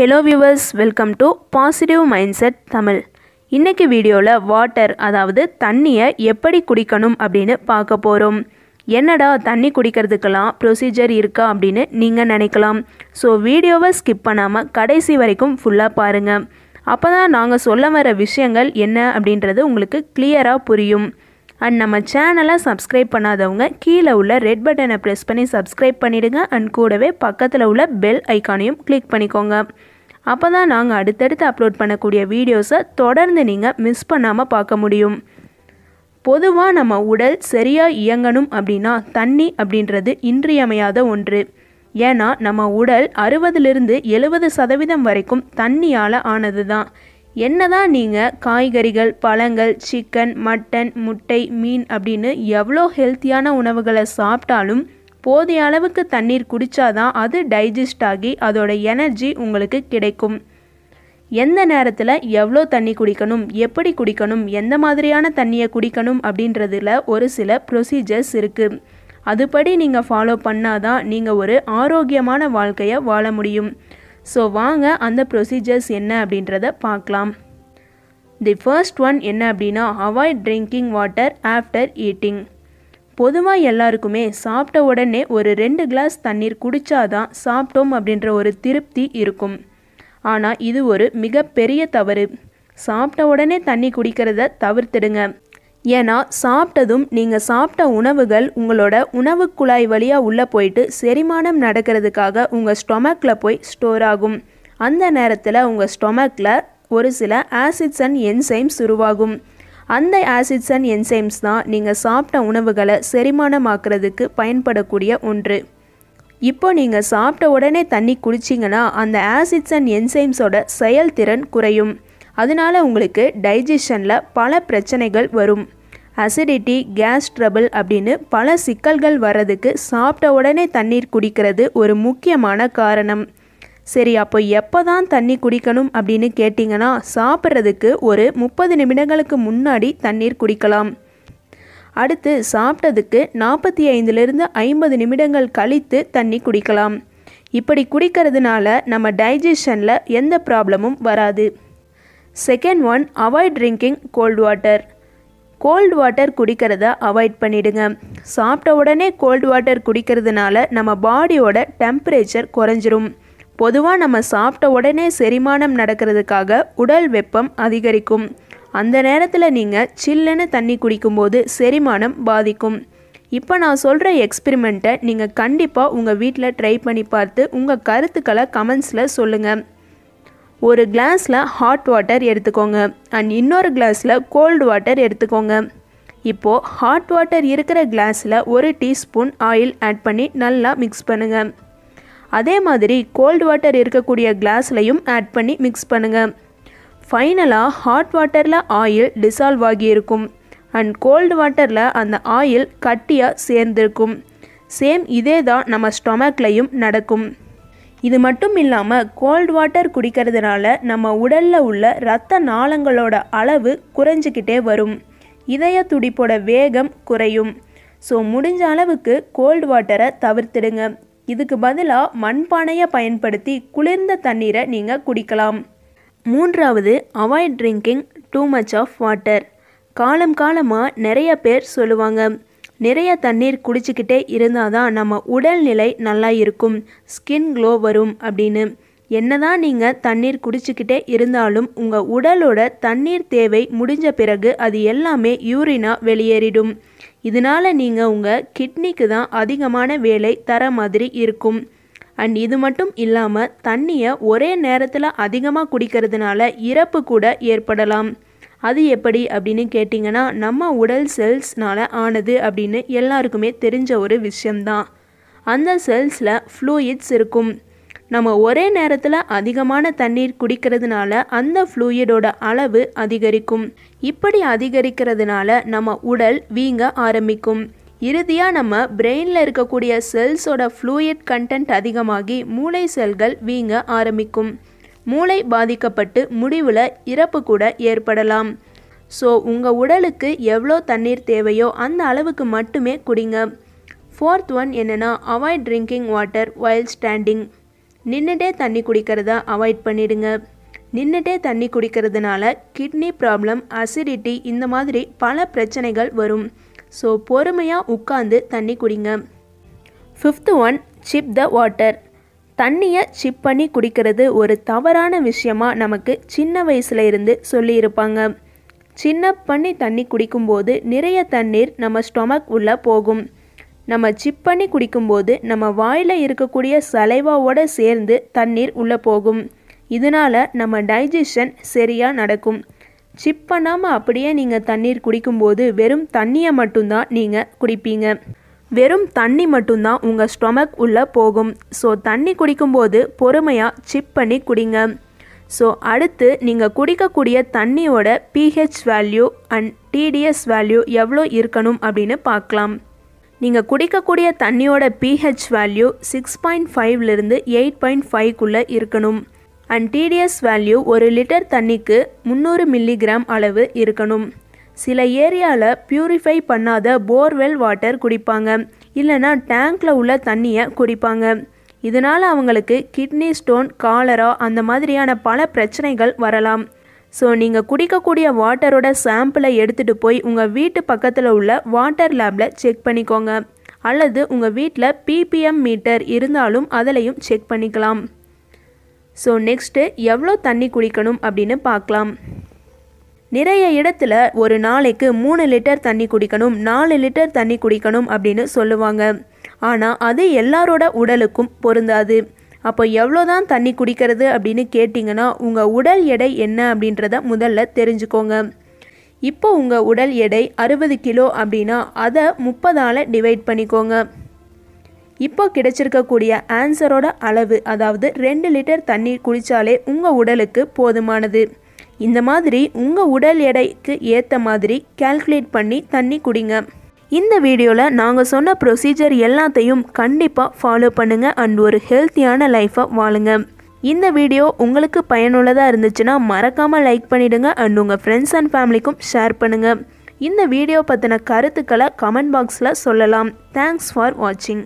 hello viewers welcome to positive mind set Tamil இன்றைக்கி வீடியோவில் water அதாவது தண்ணியை எப்படி குடிக்கணும் அப்படின்னு பார்க்க போகிறோம் என்னடா தண்ணி குடிக்கிறதுக்கெல்லாம் ப்ரொசீஜர் இருக்கா அப்படின்னு நீங்கள் நினைக்கலாம் ஸோ வீடியோவை ஸ்கிப் பண்ணாமல் கடைசி வரைக்கும் ஃபுல்லாக பாருங்கள் அப்போ தான் நாங்கள் சொல்ல வர விஷயங்கள் என்ன அப்படின்றது உங்களுக்கு கிளியராக புரியும் அண்ட் நம்ம சேனலை சப்ஸ்கிரைப் பண்ணாதவங்க கீழே உள்ள ரெட் பட்டனை ப்ரெஸ் பண்ணி சப்ஸ்கிரைப் பண்ணிவிடுங்க அண்ட் கூடவே பக்கத்தில் உள்ள பெல் ஐக்கானையும் கிளிக் பண்ணிக்கோங்க அப்போ தான் நாங்கள் அடுத்தடுத்து அப்லோட் பண்ணக்கூடிய வீடியோஸை தொடர்ந்து நீங்கள் மிஸ் பண்ணாமல் பார்க்க முடியும் பொதுவாக நம்ம உடல் சரியாக இயங்கணும் அப்படின்னா தண்ணி அப்படின்றது இன்றியமையாத ஒன்று ஏன்னா நம்ம உடல் அறுபதுலேருந்து எழுபது சதவீதம் வரைக்கும் தண்ணியால் ஆனது தான் என்ன தான் நீங்கள் காய்கறிகள் பழங்கள் சிக்கன் மட்டன் முட்டை மீன் அப்படின்னு எவ்வளோ ஹெல்த்தியான உணவுகளை சாப்பிட்டாலும் போதிய அளவுக்கு தண்ணீர் குடித்தாதான் அது டைஜஸ்ட் ஆகி அதோட எனர்ஜி உங்களுக்கு கிடைக்கும் எந்த நேரத்தில் எவ்வளோ தண்ணி குடிக்கணும் எப்படி குடிக்கணும் எந்த மாதிரியான தண்ணியை குடிக்கணும் அப்படின்றதுல ஒரு சில ப்ரொசீஜர்ஸ் இருக்குது அதுபடி நீங்கள் ஃபாலோ பண்ணாதான் நீங்கள் ஒரு ஆரோக்கியமான வாழ்க்கையை வாழ முடியும் ஸோ வாங்க அந்த ப்ரொசீஜர்ஸ் என்ன அப்படின்றத பார்க்கலாம் தி ஃபர்ஸ்ட் ஒன் என்ன அப்படின்னா avoid drinking water after eating பொதுவாக எல்லாருக்குமே சாப்பிட்ட உடனே ஒரு ரெண்டு கிளாஸ் தண்ணீர் குடித்தாதான் சாப்பிட்டோம் அப்படின்ற ஒரு திருப்தி இருக்கும் ஆனால் இது ஒரு மிகப்பெரிய தவறு சாப்பிட்ட உடனே தண்ணி குடிக்கிறத தவிர்த்துடுங்க ஏன்னா சாப்பிட்டதும் நீங்கள் சாப்பிட்ட உணவுகள் உங்களோட உணவு குழாய் வழியாக உள்ளே போயிட்டு செரிமானம் நடக்கிறதுக்காக உங்கள் ஸ்டொமக்கில் போய் ஸ்டோர் ஆகும் அந்த நேரத்தில் உங்கள் ஸ்டொமக்கில் ஒரு சில ஆசிட்ஸ் அண்ட் என்சைம்ஸ் உருவாகும் அந்த ஆசிட்ஸ் அண்ட் என்சைம்ஸ் தான் நீங்கள் சாப்பிட்ட உணவுகளை செரிமானமாக்குறதுக்கு பயன்படக்கூடிய ஒன்று இப்போ நீங்கள் சாப்பிட்ட உடனே தண்ணி குடிச்சிங்கன்னா அந்த ஆசிட்ஸ் அண்ட் என்சைம்ஸோட செயல்திறன் குறையும் அதனால் உங்களுக்கு டைஜஷனில் பல பிரச்சனைகள் வரும் அசிடிட்டி கேஸ் ட்ரபிள் அப்படின்னு பல சிக்கல்கள் வர்றதுக்கு சாப்பிட்ட உடனே தண்ணீர் குடிக்கிறது ஒரு முக்கியமான காரணம் சரி அப்போ எப்போ தான் தண்ணி குடிக்கணும் அப்படின்னு கேட்டிங்கன்னா சாப்பிட்றதுக்கு ஒரு முப்பது நிமிடங்களுக்கு முன்னாடி தண்ணீர் குடிக்கலாம் அடுத்து சாப்பிட்டதுக்கு நாற்பத்தி ஐந்துலேருந்து ஐம்பது நிமிடங்கள் கழித்து தண்ணி குடிக்கலாம் இப்படி குடிக்கிறதுனால நம்ம டைஜஷனில் எந்த ப்ராப்ளமும் வராது second one avoid drinking cold water cold water குடிக்கிறத அவாய்ட் பண்ணிடுங்க சாப்பிட்ட உடனே கோல்டு வாட்டர் குடிக்கிறதுனால நம்ம பாடியோட டெம்பரேச்சர் குறைஞ்சிரும் பொதுவாக நம்ம சாப்பிட்ட உடனே செரிமானம் நடக்கிறதுக்காக உடல் வெப்பம் அதிகரிக்கும் அந்த நேரத்தில் நீங்கள் சில்லுன்னு தண்ணி குடிக்கும்போது செரிமானம் பாதிக்கும் இப்போ நான் சொல்கிற எக்ஸ்பிரிமெண்ட்டை நீங்கள் கண்டிப்பாக உங்கள் வீட்டில் ட்ரை பண்ணி பார்த்து உங்கள் கருத்துக்களை கமெண்ட்ஸில் சொல்லுங்கள் ஒரு கிளாஸில் ஹாட் வாட்டர் எடுத்துக்கோங்க அண்ட் இன்னொரு கிளாஸில் கோல்டு வாட்டர் எடுத்துக்கோங்க இப்போது ஹாட் வாட்டர் இருக்கிற கிளாஸில் ஒரு டீஸ்பூன் ஆயில் ஆட் பண்ணி நல்லா மிக்ஸ் பண்ணுங்கள் அதே மாதிரி கோல்டு வாட்டர் இருக்கக்கூடிய கிளாஸ்லையும் ஆட் பண்ணி மிக்ஸ் பண்ணுங்கள் ஃபைனலாக ஹாட் வாட்டரில் ஆயில் டிசால்வ் ஆகியிருக்கும் அண்ட் கோல்டு வாட்டரில் அந்த ஆயில் கட்டியாக சேர்ந்திருக்கும் சேம் இதே தான் நம்ம ஸ்டொமக்லையும் நடக்கும் இது மட்டும் இல்லாமல் கோல்டு வாட்டர் குடிக்கிறதுனால நம்ம உடலில் உள்ள இரத்த நாளங்களோட அளவு குறைஞ்சிக்கிட்டே வரும் இதய துடிப்போட வேகம் குறையும் ஸோ முடிஞ்ச அளவுக்கு கோல்டு வாட்டரை தவிர்த்திடுங்க இதுக்கு பதிலாக மண்பானையை பயன்படுத்தி குளிர்ந்த தண்ணீரை நீங்கள் குடிக்கலாம் மூன்றாவது avoid drinking too much of water காலம் காலமாக நிறைய பேர் சொல்லுவாங்க நிறைய தண்ணீர் குடிச்சிக்கிட்டே இருந்தால் தான் நம்ம உடல்நிலை நல்லா இருக்கும் ஸ்கின் க்ளோ வரும் அப்படின்னு என்னதான் நீங்கள் தண்ணீர் குடிச்சுக்கிட்டே இருந்தாலும் உங்கள் உடலோட தண்ணீர் தேவை முடிஞ்ச பிறகு அது எல்லாமே யூரினா வெளியேறிடும் இதனால நீங்கள் உங்கள் கிட்னிக்கு தான் அதிகமான வேலை தர மாதிரி இருக்கும் அண்ட் இது மட்டும் இல்லாமல் தண்ணியை ஒரே நேரத்தில் அதிகமாக குடிக்கிறதுனால இறப்பு கூட ஏற்படலாம் அது எப்படி அப்படின்னு கேட்டிங்கன்னா நம்ம உடல் செல்ஸ்னால் ஆனது அப்படின்னு எல்லாருக்குமே தெரிஞ்ச ஒரு விஷயம்தான் அந்த செல்ஸில் ஃப்ளூயிட்ஸ் இருக்கும் நம்ம ஒரே நேரத்தில் அதிகமான தண்ணீர் குடிக்கிறதுனால அந்த ஃப்ளூயிடோட அளவு அதிகரிக்கும் இப்படி அதிகரிக்கிறதுனால நம்ம உடல் வீங்க ஆரம்பிக்கும் இறுதியாக நம்ம பிரெயினில் இருக்கக்கூடிய செல்ஸோட ஃப்ளூயிட் கண்டென்ட் அதிகமாகி மூளை செல்கள் வீங்க ஆரம்பிக்கும் மூளை பாதிக்கப்பட்டு முடிவில் இறப்பு கூட ஏற்படலாம் ஸோ உங்கள் உடலுக்கு எவ்வளோ தண்ணீர் தேவையோ அந்த அளவுக்கு மட்டுமே குடிங்க ஃபோர்த் ஒன் என்னென்னா avoid drinking water while standing நின்றுட்டே தண்ணி குடிக்கிறத அவாய்ட் பண்ணிடுங்க நின்றுட்டே தண்ணி குடிக்கிறதுனால கிட்னி ப்ராப்ளம் அசிடிட்டி இந்த மாதிரி பல பிரச்சனைகள் வரும் ஸோ பொறுமையாக உட்காந்து தண்ணி குடிங்க fifth one sip the water தண்ணியை சிப் பண்ணி குடிக்கிறது ஒரு தவறான விஷயமாக நமக்கு சின்ன வயசுல இருந்து சொல்லியிருப்பாங்க சின்ன பண்ணி தண்ணி குடிக்கும்போது நிறைய தண்ணீர் நம்ம ஸ்டொமக் உள்ளே போகும் நம்ம சிப் பண்ணி குடிக்கும்போது நம்ம வாயில் இருக்கக்கூடிய சலைவாவோடு சேர்ந்து தண்ணீர் உள்ளே போகும் இதனால் நம்ம டைஜஷன் சரியாக நடக்கும் சிப் பண்ணாமல் அப்படியே நீங்கள் தண்ணீர் குடிக்கும்போது வெறும் தண்ணியை மட்டும்தான் நீங்கள் குடிப்பீங்க வெறும் தண்ணி மட்டும்தான் உங்கள் ஸ்டொமக் உள்ளே போகும் ஸோ தண்ணி குடிக்கும்போது பொறுமையாக சிப் பண்ணி குடிங்க ஸோ அடுத்து நீங்கள் குடிக்கக்கூடிய தண்ணியோட pH value and TDS value எவ்வளோ இருக்கணும் அப்படின்னு பார்க்கலாம் நீங்கள் குடிக்கக்கூடிய தண்ணியோட பிஹெச் வேல்யூ சிக்ஸ் பாயிண்ட் ஃபைவ்லேருந்து எயிட் பாயிண்ட் ஃபைவ்க்குள்ளே இருக்கணும் அண்ட் டிடிஎஸ் வேல்யூ ஒரு லிட்டர் தண்ணிக்கு முந்நூறு மில்லிகிராம் அளவு இருக்கணும் சில ஏரியாவில் பியூரிஃபை பண்ணாத போர்வெல் வாட்டர் குடிப்பாங்க இல்லைனா டேங்கில் உள்ள தண்ணியை குடிப்பாங்க இதனால் அவங்களுக்கு கிட்னி ஸ்டோன் காலரா அந்த மாதிரியான பல பிரச்சனைகள் வரலாம் ஸோ நீங்கள் குடிக்கக்கூடிய வாட்டரோட சாம்பிளை எடுத்துகிட்டு போய் உங்கள் வீட்டு பக்கத்தில் உள்ள வாட்டர் லேபில் செக் பண்ணிக்கோங்க அல்லது உங்கள் வீட்டில் பிபிஎம் மீட்டர் இருந்தாலும் அதிலையும் செக் பண்ணிக்கலாம் ஸோ நெக்ஸ்ட்டு எவ்வளோ தண்ணி குடிக்கணும் அப்படின்னு பார்க்கலாம் நிறைய இடத்துல ஒரு நாளைக்கு மூணு லிட்டர் தண்ணி குடிக்கணும் நாலு லிட்டர் தண்ணி குடிக்கணும் அப்படின்னு சொல்லுவாங்க ஆனால் அது எல்லாரோட உடலுக்கும் பொருந்தாது அப்போ எவ்வளோ தான் தண்ணி குடிக்கிறது அப்படின்னு கேட்டிங்கன்னா உங்கள் உடல் எடை என்ன அப்படின்றத முதல்ல தெரிஞ்சுக்கோங்க இப்போ உங்கள் உடல் எடை அறுபது கிலோ அப்படின்னா அதை முப்பதால் டிவைட் பண்ணிக்கோங்க இப்போ கிடைச்சிருக்கக்கூடிய ஆன்சரோட அளவு அதாவது ரெண்டு லிட்டர் தண்ணி குடித்தாலே உங்கள் உடலுக்கு போதுமானது இந்த மாதிரி உங்கள் உடல் எடைக்கு ஏற்ற மாதிரி கால்குலேட் பண்ணி தண்ணி குடிங்க இந்த வீடியோவில் நாங்கள் சொன்ன ப்ரொசீஜர் எல்லாத்தையும் கண்டிப்பாக ஃபாலோ பண்ணுங்கள் அண்ட் ஒரு ஹெல்த்தியான லைஃப்பை வாழுங்க இந்த வீடியோ உங்களுக்கு பயனுள்ளதாக இருந்துச்சுன்னா மறக்காமல் லைக் பண்ணிவிடுங்க அண்ட் உங்கள் ஃப்ரெண்ட்ஸ் அண்ட் ஃபேமிலிக்கும் ஷேர் பண்ணுங்கள் இந்த வீடியோ பற்றின கருத்துக்களை கமெண்ட் பாக்ஸில் சொல்லலாம் தேங்க்ஸ் ஃபார் வாட்சிங்